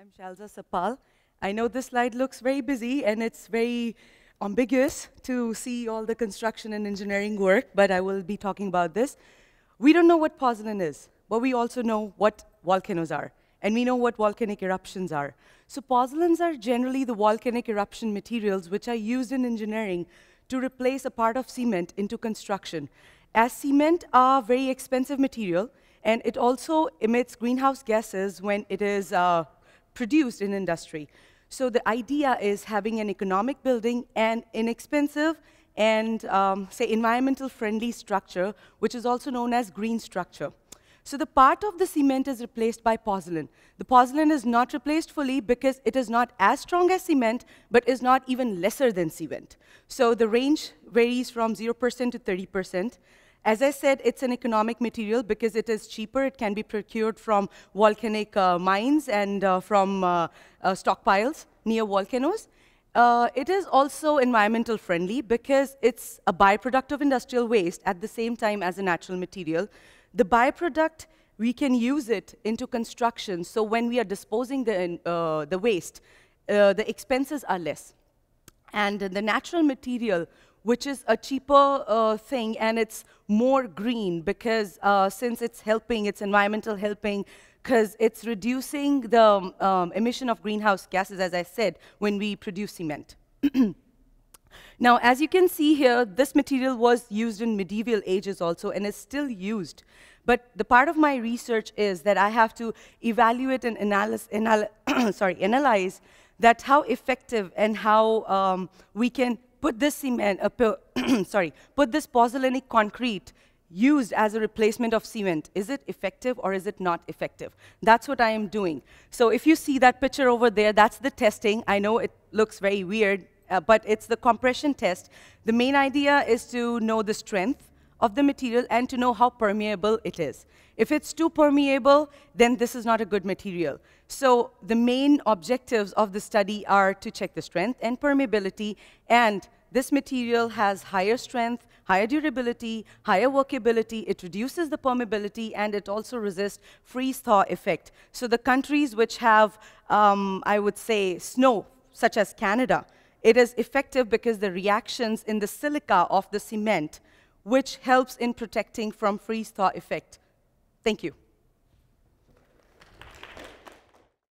I'm Shalza Sapal. I know this slide looks very busy and it's very ambiguous to see all the construction and engineering work, but I will be talking about this. We don't know what pozzolan is, but we also know what volcanoes are, and we know what volcanic eruptions are. So pozzolans are generally the volcanic eruption materials which are used in engineering to replace a part of cement into construction. As cement are very expensive material, and it also emits greenhouse gases when it is uh, produced in industry. So the idea is having an economic building and inexpensive and um, say environmental friendly structure, which is also known as green structure. So the part of the cement is replaced by pozzolan. The pozzolan is not replaced fully because it is not as strong as cement, but is not even lesser than cement. So the range varies from 0% to 30%. As I said, it's an economic material because it is cheaper. It can be procured from volcanic uh, mines and uh, from uh, stockpiles near volcanoes. Uh, it is also environmental friendly because it's a byproduct of industrial waste at the same time as a natural material. The byproduct, we can use it into construction, so when we are disposing the, uh, the waste, uh, the expenses are less. And the natural material which is a cheaper uh, thing and it's more green because uh, since it's helping, it's environmental helping, because it's reducing the um, emission of greenhouse gases, as I said, when we produce cement. now, as you can see here, this material was used in medieval ages also and is still used. But the part of my research is that I have to evaluate and analyze, anal sorry, analyze that how effective and how um, we can put this cement, uh, sorry, put this pozzolanic concrete used as a replacement of cement. Is it effective or is it not effective? That's what I am doing. So if you see that picture over there, that's the testing. I know it looks very weird, uh, but it's the compression test. The main idea is to know the strength of the material and to know how permeable it is. If it's too permeable, then this is not a good material. So the main objectives of the study are to check the strength and permeability, and this material has higher strength, higher durability, higher workability, it reduces the permeability, and it also resists freeze-thaw effect. So the countries which have, um, I would say, snow, such as Canada, it is effective because the reactions in the silica of the cement which helps in protecting from freeze-thaw effect. Thank you.